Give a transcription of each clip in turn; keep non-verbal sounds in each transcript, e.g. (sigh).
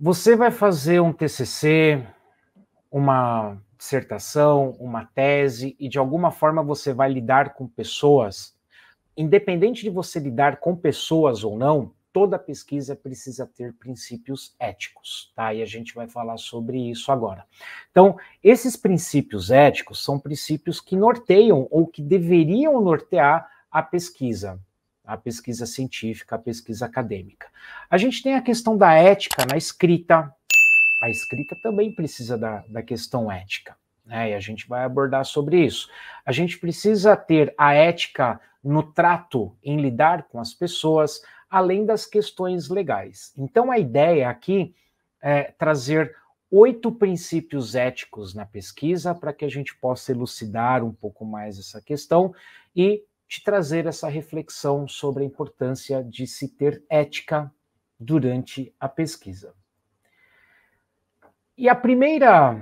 Você vai fazer um TCC, uma dissertação, uma tese, e de alguma forma você vai lidar com pessoas. Independente de você lidar com pessoas ou não, toda pesquisa precisa ter princípios éticos, tá? E a gente vai falar sobre isso agora. Então, esses princípios éticos são princípios que norteiam ou que deveriam nortear a pesquisa a pesquisa científica, a pesquisa acadêmica. A gente tem a questão da ética na escrita. A escrita também precisa da, da questão ética, né? E a gente vai abordar sobre isso. A gente precisa ter a ética no trato, em lidar com as pessoas, além das questões legais. então, a ideia aqui é trazer oito princípios éticos na pesquisa para que a gente possa elucidar um pouco mais essa questão e te trazer essa reflexão sobre a importância de se ter ética durante a pesquisa. E a primeira,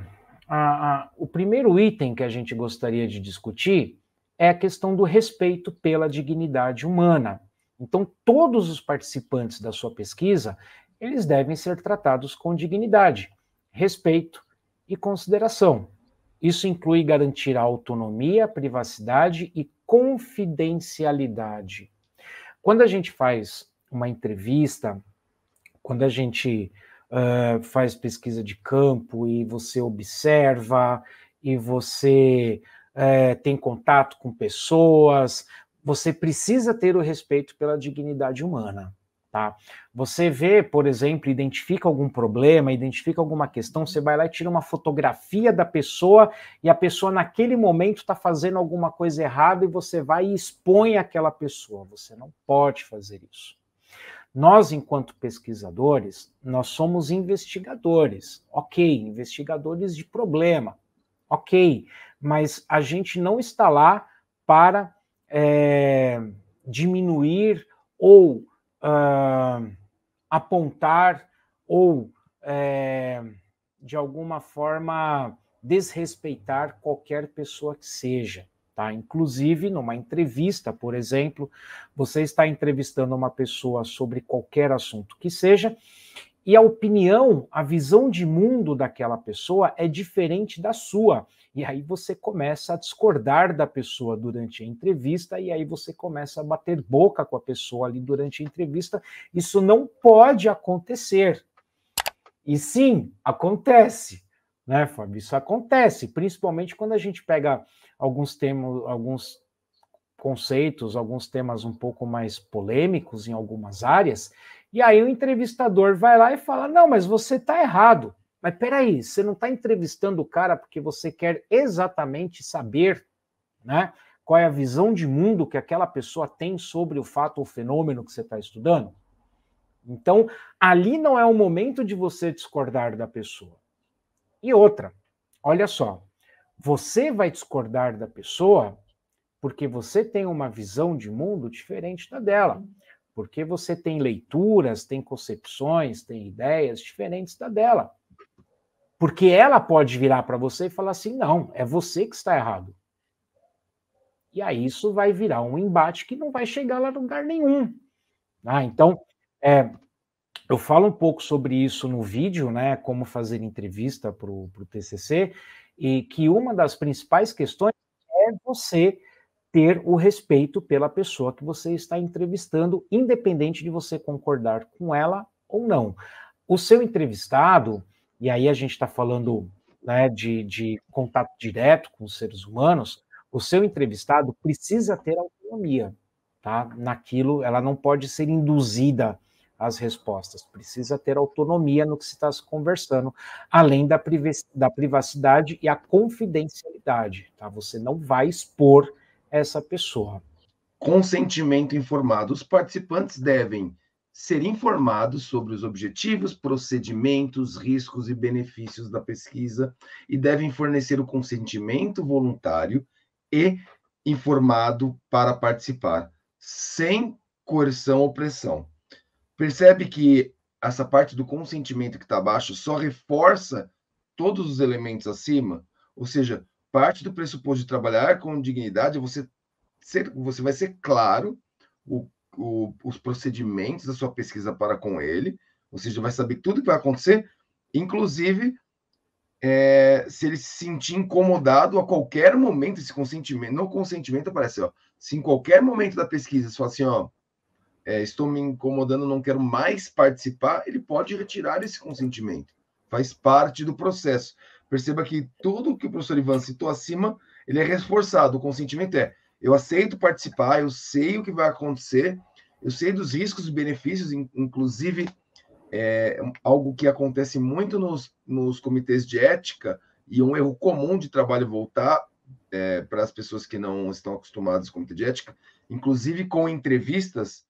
a, a, o primeiro item que a gente gostaria de discutir é a questão do respeito pela dignidade humana. Então, todos os participantes da sua pesquisa, eles devem ser tratados com dignidade, respeito e consideração. Isso inclui garantir a autonomia, privacidade e confidencialidade. Quando a gente faz uma entrevista, quando a gente uh, faz pesquisa de campo e você observa e você uh, tem contato com pessoas, você precisa ter o respeito pela dignidade humana. Tá? Você vê, por exemplo, identifica algum problema, identifica alguma questão, você vai lá e tira uma fotografia da pessoa e a pessoa naquele momento está fazendo alguma coisa errada e você vai e expõe aquela pessoa. Você não pode fazer isso. Nós, enquanto pesquisadores, nós somos investigadores, ok, investigadores de problema, ok, mas a gente não está lá para é, diminuir ou uh, apontar ou, é, de alguma forma, desrespeitar qualquer pessoa que seja. Tá? Inclusive, numa entrevista, por exemplo, você está entrevistando uma pessoa sobre qualquer assunto que seja, e a opinião, a visão de mundo daquela pessoa é diferente da sua. E aí você começa a discordar da pessoa durante a entrevista, e aí você começa a bater boca com a pessoa ali durante a entrevista. Isso não pode acontecer. E sim, acontece, né, Fábio? Isso acontece, principalmente quando a gente pega alguns temas, alguns conceitos, alguns temas um pouco mais polêmicos em algumas áreas, e aí o entrevistador vai lá e fala: não, mas você está errado. Mas peraí, você não está entrevistando o cara porque você quer exatamente saber né, qual é a visão de mundo que aquela pessoa tem sobre o fato ou fenômeno que você está estudando? Então, ali não é o momento de você discordar da pessoa. E outra, olha só, você vai discordar da pessoa porque você tem uma visão de mundo diferente da dela porque você tem leituras, tem concepções, tem ideias diferentes da dela. Porque ela pode virar para você e falar assim: não, é você que está errado. E aí isso vai virar um embate que não vai chegar lá a lugar nenhum. Ah, então, é, eu falo um pouco sobre isso no vídeo, né? Como fazer entrevista para o TCC, e que uma das principais questões é você ter o respeito pela pessoa que você está entrevistando, independente de você concordar com ela ou não. O seu entrevistado, e aí a gente está falando né, de, de contato direto com os seres humanos, o seu entrevistado precisa ter autonomia, tá? Naquilo, ela não pode ser induzida às respostas, precisa ter autonomia no que se está se conversando, além da privacidade e a confidencialidade, tá? Você não vai expor essa pessoa. Consentimento informado. Os participantes devem ser informados sobre os objetivos, procedimentos, riscos e benefícios da pesquisa e devem fornecer o consentimento voluntário e informado para participar, sem coerção ou pressão. Percebe que essa parte do consentimento que está abaixo só reforça todos os elementos acima? Ou seja, parte do pressuposto de trabalhar com dignidade você ser, você vai ser claro o, o, os procedimentos da sua pesquisa para com ele, ou seja, vai saber tudo que vai acontecer, inclusive é, se ele se sentir incomodado a qualquer momento, esse consentimento, no consentimento aparece, ó, se em qualquer momento da pesquisa você fala assim, ó, é, estou me incomodando, não quero mais participar, ele pode retirar esse consentimento. Faz parte do processo. Perceba que tudo que o professor Ivan citou acima, ele é reforçado. O consentimento é: eu aceito participar, eu sei o que vai acontecer, eu sei dos riscos e benefícios, inclusive é algo que acontece muito nos, nos comitês de ética e um erro comum de trabalho voltar é, para as pessoas que não estão acostumadas com o comitê de ética, inclusive com entrevistas,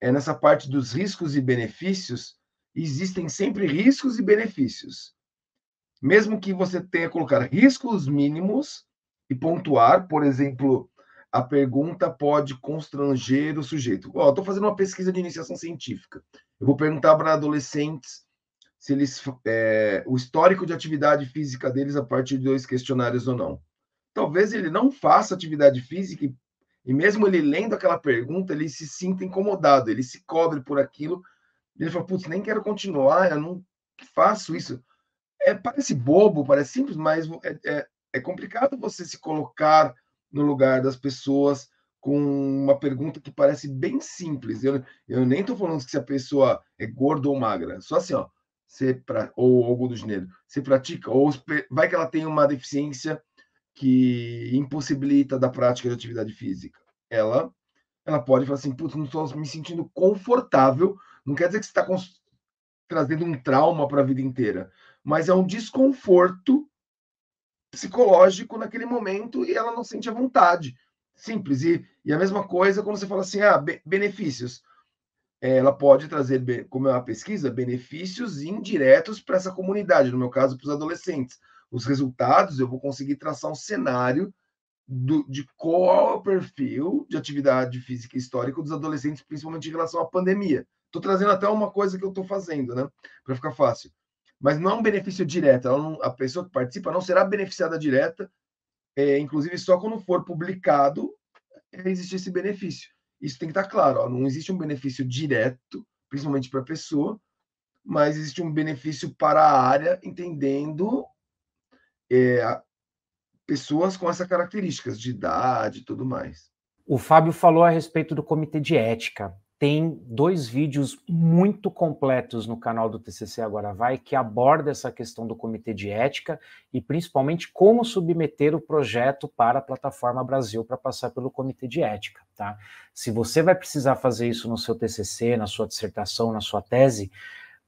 é nessa parte dos riscos e benefícios, existem sempre riscos e benefícios mesmo que você tenha que colocar riscos mínimos e pontuar, por exemplo, a pergunta pode constranger o sujeito. oh, estou fazendo uma pesquisa de iniciação científica. Eu vou perguntar para adolescentes se eles é, o histórico de atividade física deles a partir de dois questionários ou não. Talvez ele não faça atividade física e, e mesmo ele lendo aquela pergunta, ele se sinta incomodado, ele se cobre por aquilo. Ele fala, putz, nem quero continuar, eu não faço isso é, parece bobo, parece simples, mas é, é, é complicado você se colocar no lugar das pessoas com uma pergunta que parece bem simples. Eu, eu nem estou falando se a pessoa é gorda ou magra. Só assim, ó. Você pra, ou algo do gênero. Você pratica? Ou vai que ela tem uma deficiência que impossibilita da prática de atividade física. Ela, ela pode falar assim, putz, não estou me sentindo confortável. Não quer dizer que você está trazendo um trauma para a vida inteira mas é um desconforto psicológico naquele momento e ela não sente a vontade. Simples. E, e a mesma coisa quando você fala assim, ah, benefícios. É, ela pode trazer, como é uma pesquisa, benefícios indiretos para essa comunidade, no meu caso, para os adolescentes. Os resultados, eu vou conseguir traçar um cenário do, de qual é o perfil de atividade física histórica dos adolescentes, principalmente em relação à pandemia. Estou trazendo até uma coisa que eu estou fazendo, né? Para ficar fácil mas não é um benefício direto. Não, a pessoa que participa não será beneficiada direta, é, inclusive só quando for publicado existe esse benefício. Isso tem que estar claro. Ó, não existe um benefício direto, principalmente para a pessoa, mas existe um benefício para a área, entendendo é, pessoas com essas características de idade e tudo mais. O Fábio falou a respeito do comitê de ética tem dois vídeos muito completos no canal do TCC Agora Vai que aborda essa questão do comitê de ética e principalmente como submeter o projeto para a plataforma Brasil para passar pelo comitê de ética, tá? Se você vai precisar fazer isso no seu TCC, na sua dissertação, na sua tese,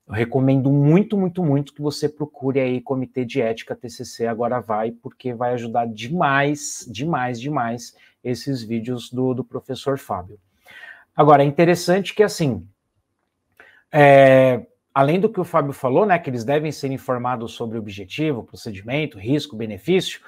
eu recomendo muito, muito, muito que você procure aí comitê de ética TCC Agora Vai, porque vai ajudar demais, demais, demais esses vídeos do, do professor Fábio. Agora, é interessante que, assim, é, além do que o Fábio falou, né, que eles devem ser informados sobre o objetivo, procedimento, risco, benefício,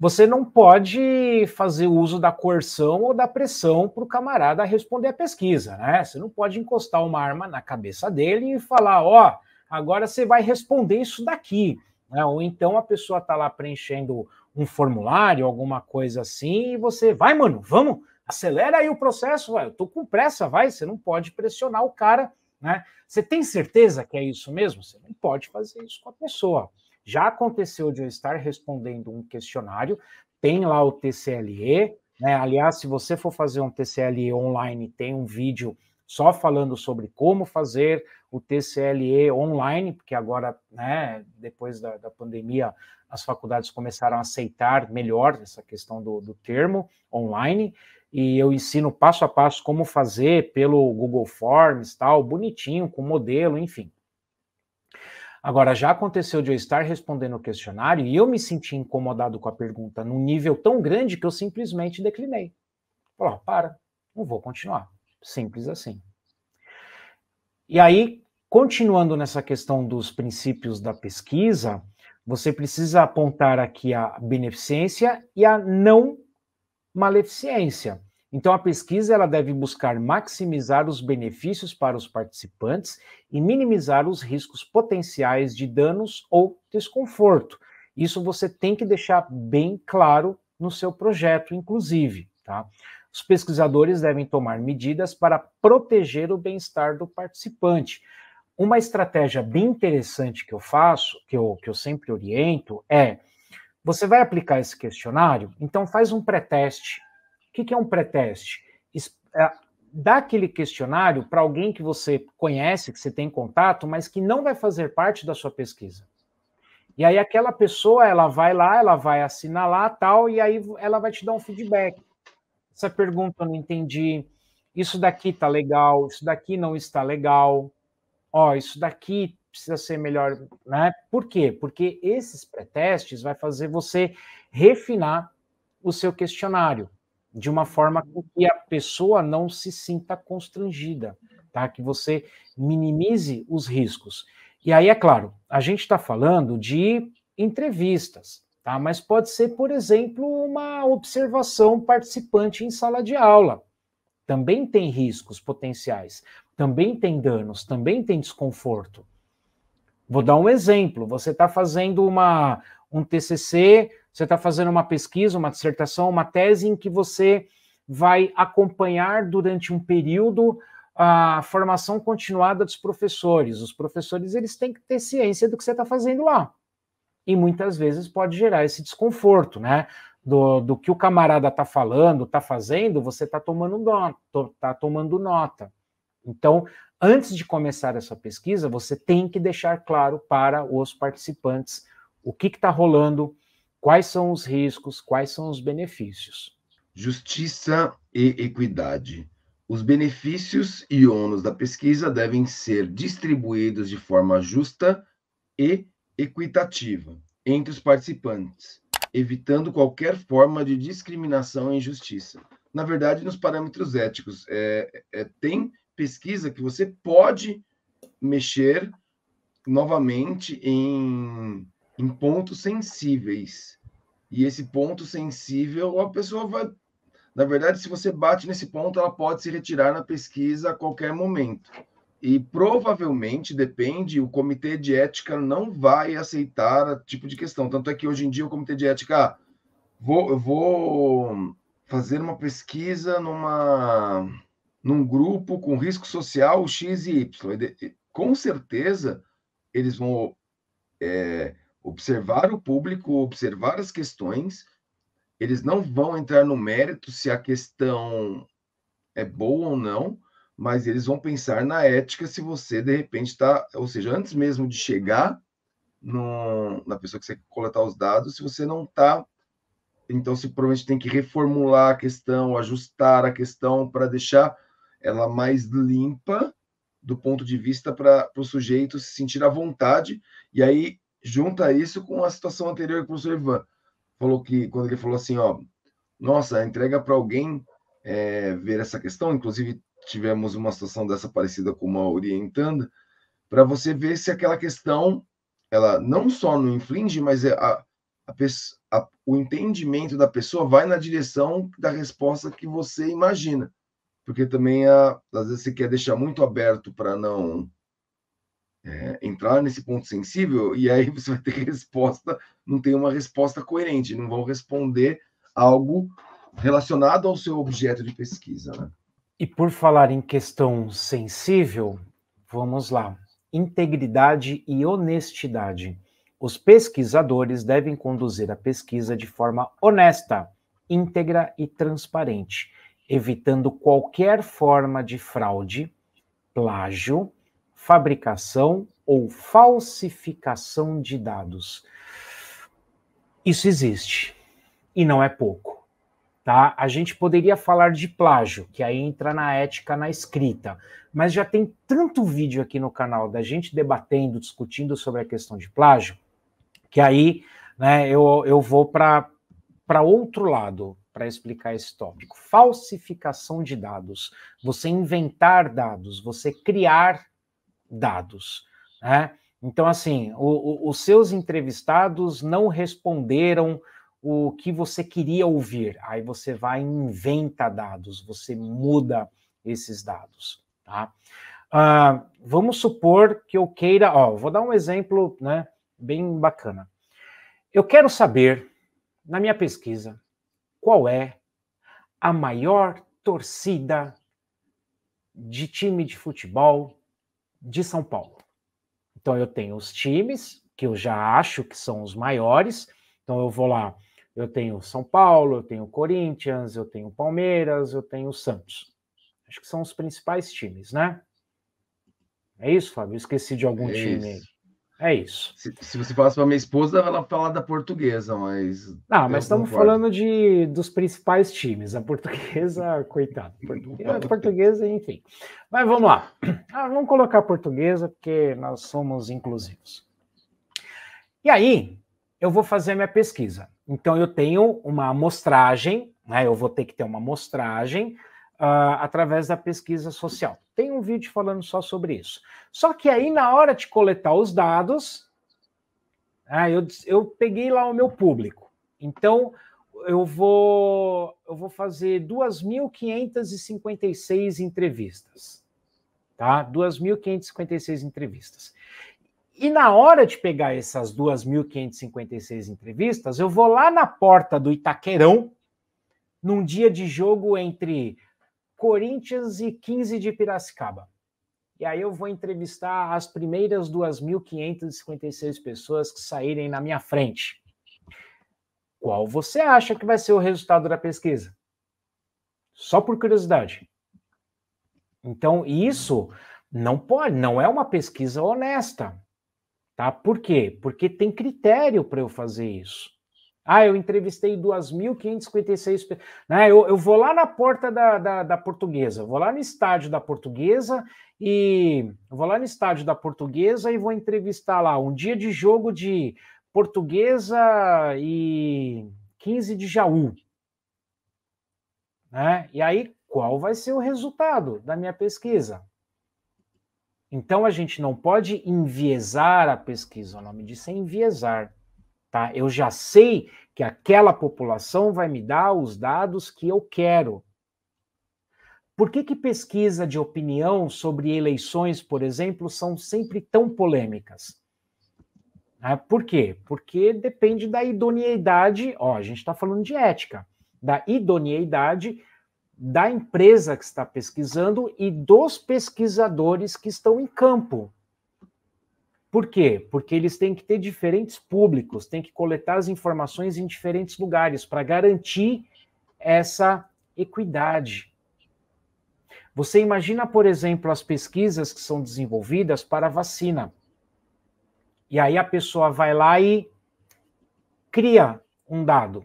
você não pode fazer uso da coerção ou da pressão para o camarada responder à pesquisa, né? Você não pode encostar uma arma na cabeça dele e falar, ó, oh, agora você vai responder isso daqui. Né? Ou então a pessoa está lá preenchendo um formulário, alguma coisa assim, e você, vai, mano, vamos, acelera aí o processo, ué, eu tô com pressa, vai, você não pode pressionar o cara, né? Você tem certeza que é isso mesmo? Você não pode fazer isso com a pessoa. Já aconteceu de eu estar respondendo um questionário, tem lá o TCLE, né? Aliás, se você for fazer um TCLE online, tem um vídeo só falando sobre como fazer o TCLE online, porque agora, né, depois da, da pandemia, as faculdades começaram a aceitar melhor essa questão do, do termo online e eu ensino passo a passo como fazer pelo Google Forms, tal, bonitinho, com modelo, enfim. Agora, já aconteceu de eu estar respondendo o questionário e eu me senti incomodado com a pergunta num nível tão grande que eu simplesmente declinei. Falei, para, não vou continuar. Simples assim. E aí, continuando nessa questão dos princípios da pesquisa, você precisa apontar aqui a beneficência e a não maleficiência. Então, a pesquisa ela deve buscar maximizar os benefícios para os participantes e minimizar os riscos potenciais de danos ou desconforto. Isso você tem que deixar bem claro no seu projeto, inclusive. Tá? Os pesquisadores devem tomar medidas para proteger o bem-estar do participante. Uma estratégia bem interessante que eu faço, que eu, que eu sempre oriento, é você vai aplicar esse questionário? Então faz um pré-teste. O que é um pré-teste? É, dá aquele questionário para alguém que você conhece, que você tem contato, mas que não vai fazer parte da sua pesquisa. E aí aquela pessoa, ela vai lá, ela vai assinar lá, tal, e aí ela vai te dar um feedback. Essa pergunta eu não entendi. Isso daqui tá legal, isso daqui não está legal. Ó, isso daqui precisa ser melhor, né? Por quê? Porque esses pré-testes vai fazer você refinar o seu questionário de uma forma que a pessoa não se sinta constrangida, tá? Que você minimize os riscos. E aí é claro, a gente está falando de entrevistas, tá? Mas pode ser, por exemplo, uma observação participante em sala de aula. Também tem riscos potenciais, também tem danos, também tem desconforto. Vou dar um exemplo. Você está fazendo uma, um TCC, você está fazendo uma pesquisa, uma dissertação, uma tese em que você vai acompanhar durante um período a formação continuada dos professores. Os professores eles têm que ter ciência do que você está fazendo lá. E muitas vezes pode gerar esse desconforto, né? Do, do que o camarada está falando, está fazendo, você está tomando, tá tomando nota. Então, antes de começar essa pesquisa, você tem que deixar claro para os participantes o que está rolando, quais são os riscos, quais são os benefícios. Justiça e equidade. Os benefícios e ônus da pesquisa devem ser distribuídos de forma justa e equitativa entre os participantes, evitando qualquer forma de discriminação e injustiça. Na verdade, nos parâmetros éticos, é, é tem pesquisa que você pode mexer novamente em, em pontos sensíveis. E esse ponto sensível, a pessoa vai. Na verdade, se você bate nesse ponto, ela pode se retirar na pesquisa a qualquer momento. E provavelmente, depende, o comitê de ética não vai aceitar tipo de questão. Tanto é que hoje em dia o comitê de ética. Ah, vou, eu vou fazer uma pesquisa numa num grupo com risco social X e Y. Com certeza, eles vão é, observar o público, observar as questões, eles não vão entrar no mérito se a questão é boa ou não, mas eles vão pensar na ética se você, de repente, está. Ou seja, antes mesmo de chegar no, na pessoa que você coletar os dados, se você não está então, se provavelmente tem que reformular a questão, ajustar a questão para deixar ela mais limpa do ponto de vista para o sujeito se sentir à vontade. E aí junta isso com a situação anterior que o professor Ivan falou que quando ele falou assim, ó, nossa, entrega para alguém é, ver essa questão. Inclusive tivemos uma situação dessa parecida com uma orientanda para você ver se aquela questão ela não só não inflige, mas é a, a, a, o entendimento da pessoa vai na direção da resposta que você imagina porque também a, ah, às vezes você quer deixar muito aberto para não é, entrar nesse ponto sensível e aí você vai ter (laughs) resposta, não tem uma resposta coerente, não vão responder algo relacionado ao seu objeto de pesquisa. Né? E por falar em questão sensível, vamos lá. Integridade e honestidade. Os pesquisadores devem conduzir a pesquisa de forma honesta, íntegra e transparente evitando qualquer forma de fraude, plágio, fabricação ou falsificação de dados. Isso existe e não é pouco, tá? A gente poderia falar de plágio, que aí entra na ética na escrita, mas já tem tanto vídeo aqui no canal da gente debatendo, discutindo sobre a questão de plágio, que aí né, eu, eu vou para outro lado para explicar esse tópico. Falsificação de dados. Você inventar dados, você criar dados. Né? Então, assim, o, o, os seus entrevistados não responderam o que você queria ouvir. Aí você vai e inventa dados, você muda esses dados. Tá? Uh, vamos supor que eu queira, ó, vou dar um exemplo né, bem bacana. Eu quero saber, na minha pesquisa, qual é a maior torcida de time de futebol de São Paulo. Então eu tenho os times que eu já acho que são os maiores. Então eu vou lá, eu tenho São Paulo, eu tenho Corinthians, eu tenho Palmeiras, eu tenho Santos. Acho que são os principais times, né? É isso, Fábio? esqueci de algum é time. Isso. É isso. Se, se você falasse para minha esposa, ela fala da portuguesa, mas. Não, ah, mas estamos concordo. falando de, dos principais times. A portuguesa, (laughs) coitada. Portuguesa, portuguesa, enfim. Mas vamos lá. Ah, vamos colocar a portuguesa, porque nós somos inclusivos. E aí, eu vou fazer minha pesquisa. Então, eu tenho uma amostragem, né? Eu vou ter que ter uma amostragem uh, através da pesquisa social. Tem um vídeo falando só sobre isso. Só que aí, na hora de coletar os dados, ah, eu, eu peguei lá o meu público. Então, eu vou, eu vou fazer 2.556 entrevistas. Tá? 2.556 entrevistas. E na hora de pegar essas 2.556 entrevistas, eu vou lá na porta do Itaquerão, num dia de jogo entre Corinthians e 15 de Piracicaba. E aí eu vou entrevistar as primeiras 2.556 pessoas que saírem na minha frente. Qual você acha que vai ser o resultado da pesquisa? Só por curiosidade. Então, isso não pode, não é uma pesquisa honesta. Tá? Por quê? Porque tem critério para eu fazer isso. Ah, eu entrevistei 2.556 Né? Eu, eu vou lá na porta da, da, da portuguesa, vou lá no estádio da portuguesa e vou lá no estádio da portuguesa e vou entrevistar lá um dia de jogo de portuguesa e 15 de Jaú. Né? E aí, qual vai ser o resultado da minha pesquisa? Então a gente não pode enviesar a pesquisa, o nome disso é enviesar. Tá? Eu já sei que aquela população vai me dar os dados que eu quero. Por que, que pesquisa de opinião sobre eleições, por exemplo, são sempre tão polêmicas? Ah, por quê? Porque depende da idoneidade, ó, a gente está falando de ética, da idoneidade da empresa que está pesquisando e dos pesquisadores que estão em campo. Por quê? Porque eles têm que ter diferentes públicos, têm que coletar as informações em diferentes lugares para garantir essa equidade. Você imagina, por exemplo, as pesquisas que são desenvolvidas para vacina. E aí a pessoa vai lá e cria um dado,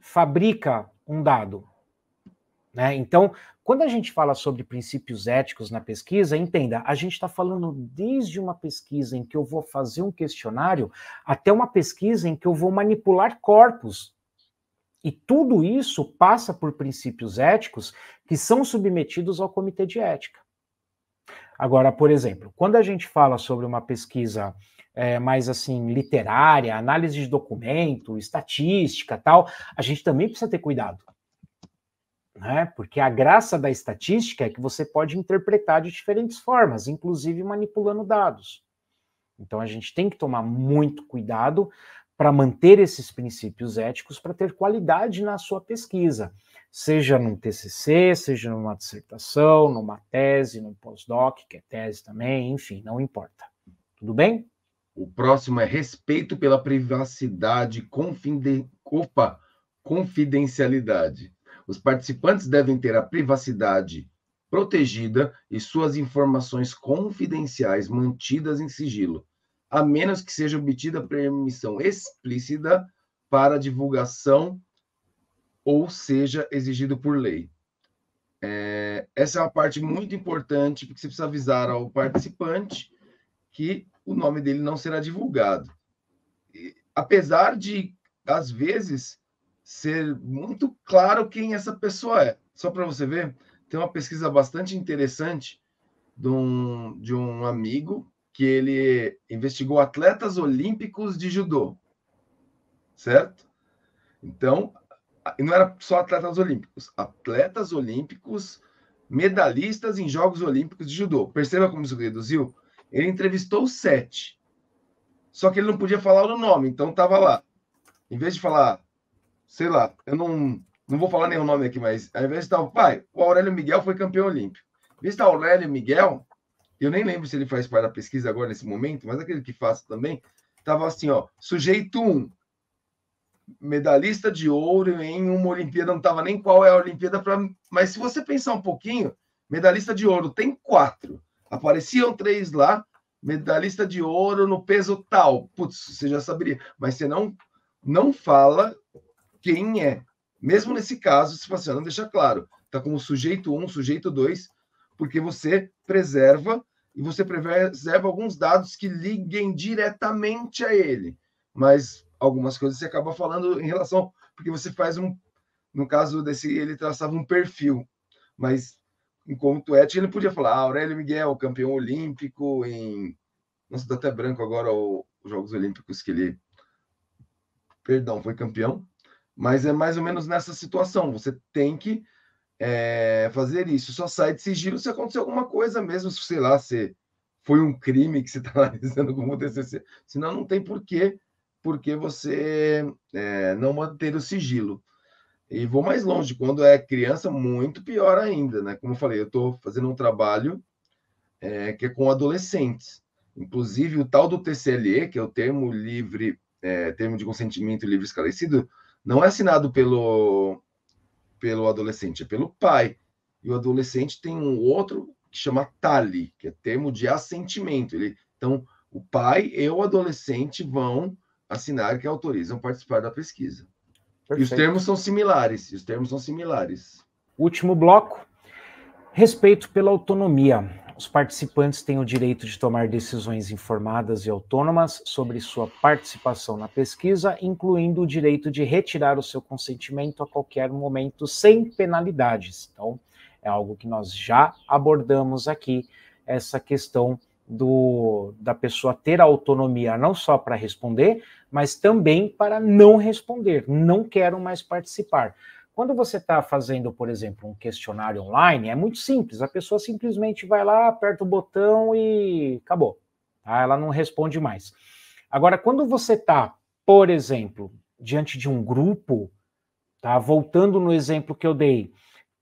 fabrica um dado. Né? Então, quando a gente fala sobre princípios éticos na pesquisa, entenda, a gente está falando desde uma pesquisa em que eu vou fazer um questionário até uma pesquisa em que eu vou manipular corpos. E tudo isso passa por princípios éticos que são submetidos ao comitê de ética. Agora, por exemplo, quando a gente fala sobre uma pesquisa é, mais assim literária, análise de documento, estatística, tal, a gente também precisa ter cuidado né? Porque a graça da estatística é que você pode interpretar de diferentes formas, inclusive manipulando dados. Então a gente tem que tomar muito cuidado para manter esses princípios éticos para ter qualidade na sua pesquisa, seja num TCC, seja numa dissertação, numa tese, num pós-doc, que é tese também, enfim, não importa. Tudo bem? O próximo é respeito pela privacidade, confide... Opa, confidencialidade. Os participantes devem ter a privacidade protegida e suas informações confidenciais mantidas em sigilo, a menos que seja obtida permissão explícita para divulgação ou seja exigido por lei. É, essa é uma parte muito importante, porque você precisa avisar ao participante que o nome dele não será divulgado. E, apesar de, às vezes, ser muito claro quem essa pessoa é. Só para você ver, tem uma pesquisa bastante interessante de um, de um amigo que ele investigou atletas olímpicos de judô, certo? Então, não era só atletas olímpicos, atletas olímpicos, medalhistas em Jogos Olímpicos de Judô. Perceba como isso reduziu? Ele entrevistou sete, só que ele não podia falar o nome, então estava lá. Em vez de falar sei lá, eu não, não vou falar nenhum nome aqui, mas ao invés de estar o pai, o Aurélio Miguel foi campeão olímpico. Ao Aurélio Miguel, eu nem lembro se ele faz para da pesquisa agora nesse momento, mas aquele que faço também, estava assim, ó, sujeito um, medalhista de ouro em uma Olimpíada, não estava nem qual é a Olimpíada, pra... mas se você pensar um pouquinho, medalhista de ouro tem quatro, apareciam três lá, medalhista de ouro no peso tal, putz, você já saberia, mas você não, não fala quem é. Mesmo uhum. nesse caso, se você não claro, está como sujeito 1, um, sujeito 2, porque você preserva e você preserva alguns dados que liguem diretamente a ele. Mas algumas coisas você acaba falando em relação, porque você faz um, no caso desse, ele traçava um perfil, mas enquanto ético ele podia falar ah, Aurélio Miguel, campeão olímpico em, nossa, dá tá até branco agora os Jogos Olímpicos que ele, perdão, foi campeão, mas é mais ou menos nessa situação. Você tem que é, fazer isso. Só sai de sigilo se acontecer alguma coisa mesmo, sei lá, se foi um crime que você está analisando (laughs) como TCC. Senão não tem porquê, porque você é, não manter o sigilo. E vou mais longe, quando é criança, muito pior ainda, né? Como eu falei, eu estou fazendo um trabalho é, que é com adolescentes. Inclusive, o tal do TCLE, que é o termo livre, é, termo de consentimento livre esclarecido, não é assinado pelo, pelo adolescente, é pelo pai. E o adolescente tem um outro que chama TALI, que é termo de assentimento. Ele, então, o pai e o adolescente vão assinar que autorizam participar da pesquisa. Perfeito. E os termos são similares. os termos são similares. Último bloco. Respeito pela autonomia. Os participantes têm o direito de tomar decisões informadas e autônomas sobre sua participação na pesquisa, incluindo o direito de retirar o seu consentimento a qualquer momento sem penalidades. Então, é algo que nós já abordamos aqui, essa questão do, da pessoa ter autonomia não só para responder, mas também para não responder. Não quero mais participar. Quando você está fazendo, por exemplo, um questionário online, é muito simples. A pessoa simplesmente vai lá, aperta o botão e acabou. Tá? Ela não responde mais. Agora, quando você está, por exemplo, diante de um grupo, tá? Voltando no exemplo que eu dei,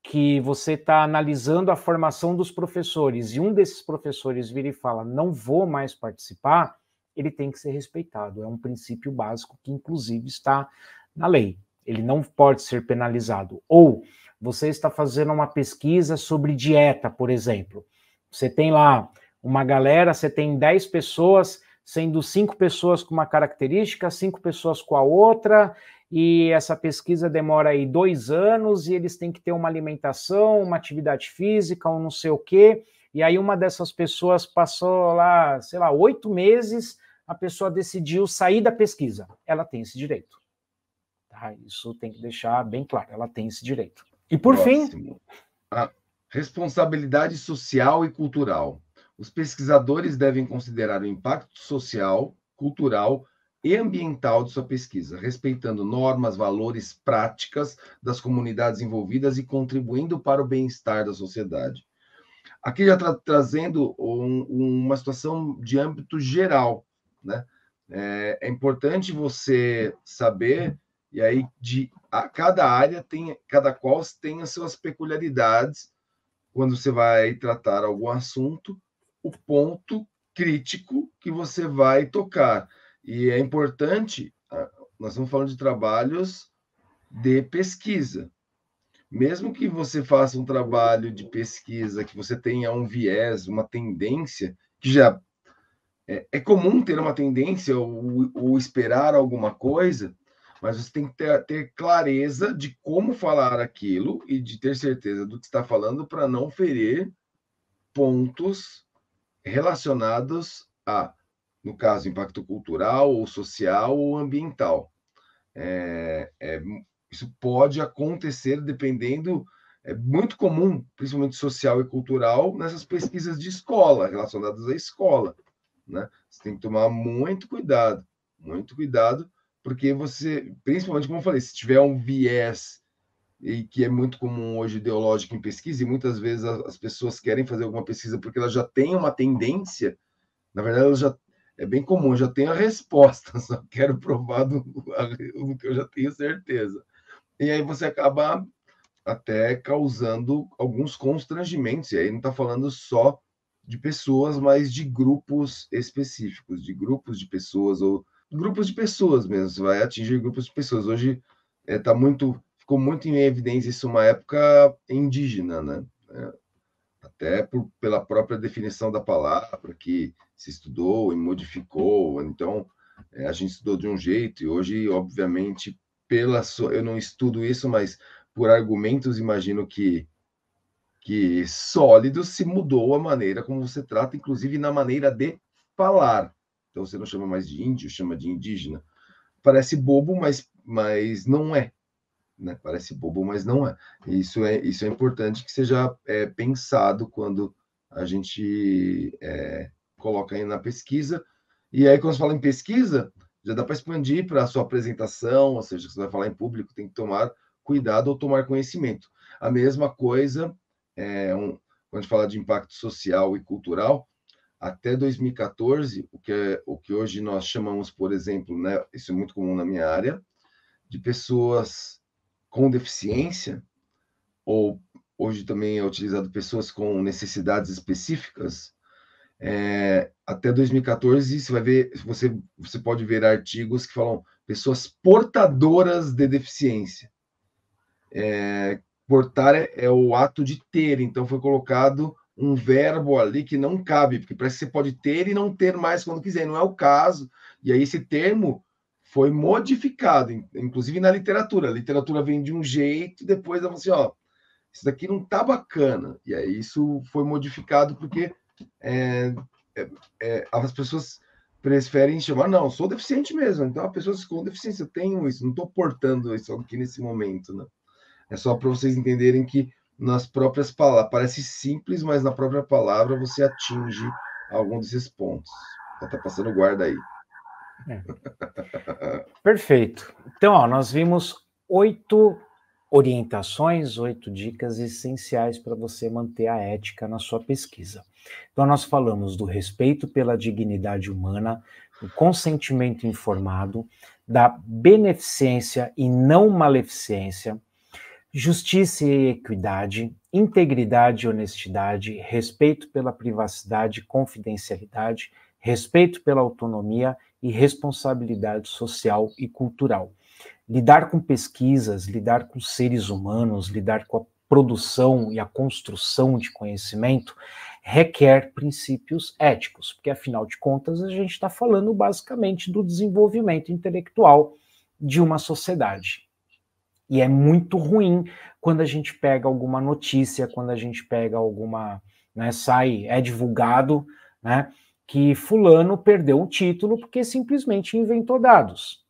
que você está analisando a formação dos professores e um desses professores vira e fala: não vou mais participar, ele tem que ser respeitado. É um princípio básico que, inclusive, está na lei ele não pode ser penalizado. Ou você está fazendo uma pesquisa sobre dieta, por exemplo. Você tem lá uma galera, você tem 10 pessoas, sendo cinco pessoas com uma característica, cinco pessoas com a outra, e essa pesquisa demora aí dois anos, e eles têm que ter uma alimentação, uma atividade física, um não sei o quê. E aí uma dessas pessoas passou lá, sei lá, oito meses, a pessoa decidiu sair da pesquisa. Ela tem esse direito. Tá? Isso tem que deixar bem claro, ela tem esse direito. E por Próximo. fim. A responsabilidade social e cultural. Os pesquisadores devem considerar o impacto social, cultural e ambiental de sua pesquisa, respeitando normas, valores, práticas das comunidades envolvidas e contribuindo para o bem-estar da sociedade. Aqui já está trazendo um, uma situação de âmbito geral, né? É, é importante você saber e aí, de a, cada área tem, cada qual tem as suas peculiaridades. Quando você vai tratar algum assunto, o ponto crítico que você vai tocar. E é importante, ah, nós estamos falando de trabalhos de pesquisa. Mesmo que você faça um trabalho de pesquisa, que você tenha um viés, uma tendência, que já é, é comum ter uma tendência ou, ou esperar alguma coisa, mas você tem que ter, ter clareza de como falar aquilo e de ter certeza do que está falando para não ferir pontos relacionados a, no caso, impacto cultural ou social ou ambiental. É, é, isso pode acontecer dependendo, é muito comum, principalmente social e cultural, nessas pesquisas de escola, relacionadas à escola. Né? Você tem que tomar muito cuidado, muito cuidado, porque você, principalmente como eu falei, se tiver um viés e que é muito comum hoje ideológico em pesquisa, e muitas vezes as pessoas querem fazer alguma pesquisa porque elas já têm uma tendência, na verdade, elas já é bem comum, já tenho a resposta, (laughs) só quero provar do, do que eu já tenho certeza. E aí você acaba até causando alguns constrangimentos, e aí não está falando só de pessoas, mas de grupos específicos, de grupos de pessoas ou grupos de pessoas mesmo, você vai atingir grupos de pessoas. Hoje é, tá muito, ficou muito em evidência isso uma época indígena, né? É, até por, pela própria definição da palavra que se estudou e modificou. Então, é, a gente estudou de um jeito e hoje, obviamente, pela eu não estudo isso, mas por argumentos imagino que que sólido se mudou a maneira como você trata, inclusive na maneira de falar. Então você não chama mais de índio, chama de indígena. Parece bobo, mas, mas não é. Né? Parece bobo, mas não é. Isso é isso é importante que seja é, pensado quando a gente é, coloca aí na pesquisa. E aí, quando você fala em pesquisa, já dá para expandir para a sua apresentação, ou seja, você vai falar em público, tem que tomar cuidado ou tomar conhecimento. A mesma coisa, é, um, quando a gente fala de impacto social e cultural, até 2014, o que, é, o que hoje nós chamamos, por exemplo, né, isso é muito comum na minha área, de pessoas com deficiência, ou hoje também é utilizado pessoas com necessidades específicas, é, até 2014 você vai ver, você, você pode ver artigos que falam pessoas portadoras de deficiência. É, portar é, é o ato de ter, então foi colocado um verbo ali que não cabe, porque parece que você pode ter e não ter mais quando quiser, não é o caso. E aí esse termo foi modificado, inclusive na literatura. A literatura vem de um jeito, depois ela assim, ó, isso daqui não tá bacana. E aí isso foi modificado porque é, é, é, as pessoas preferem chamar, não, sou deficiente mesmo. Então, a pessoa com deficiência, eu tenho isso, não estou portando isso aqui nesse momento, né? É só para vocês entenderem que nas próprias palavras. Parece simples, mas na própria palavra você atinge algum desses pontos. Está passando guarda aí. É. (laughs) Perfeito. Então, ó, nós vimos oito orientações, oito dicas essenciais para você manter a ética na sua pesquisa. Então, nós falamos do respeito pela dignidade humana, do consentimento informado, da beneficência e não maleficência Justiça e equidade, integridade e honestidade, respeito pela privacidade e confidencialidade, respeito pela autonomia e responsabilidade social e cultural. Lidar com pesquisas, lidar com seres humanos, lidar com a produção e a construção de conhecimento requer princípios éticos, porque afinal de contas a gente está falando basicamente do desenvolvimento intelectual de uma sociedade. E é muito ruim quando a gente pega alguma notícia, quando a gente pega alguma. Né, sai, é divulgado, né? Que Fulano perdeu um título porque simplesmente inventou dados.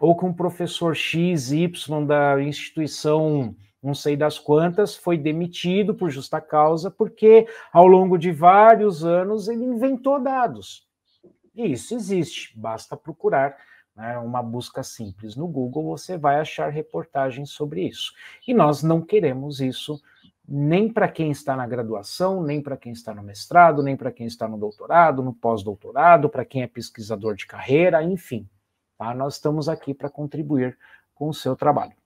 Ou que um professor X, Y da instituição não sei das quantas, foi demitido por justa causa, porque ao longo de vários anos ele inventou dados. E isso existe, basta procurar né, uma busca simples no Google, você vai achar reportagens sobre isso. E nós não queremos isso nem para quem está na graduação, nem para quem está no mestrado, nem para quem está no doutorado, no pós-doutorado, para quem é pesquisador de carreira, enfim. Tá? Nós estamos aqui para contribuir com o seu trabalho.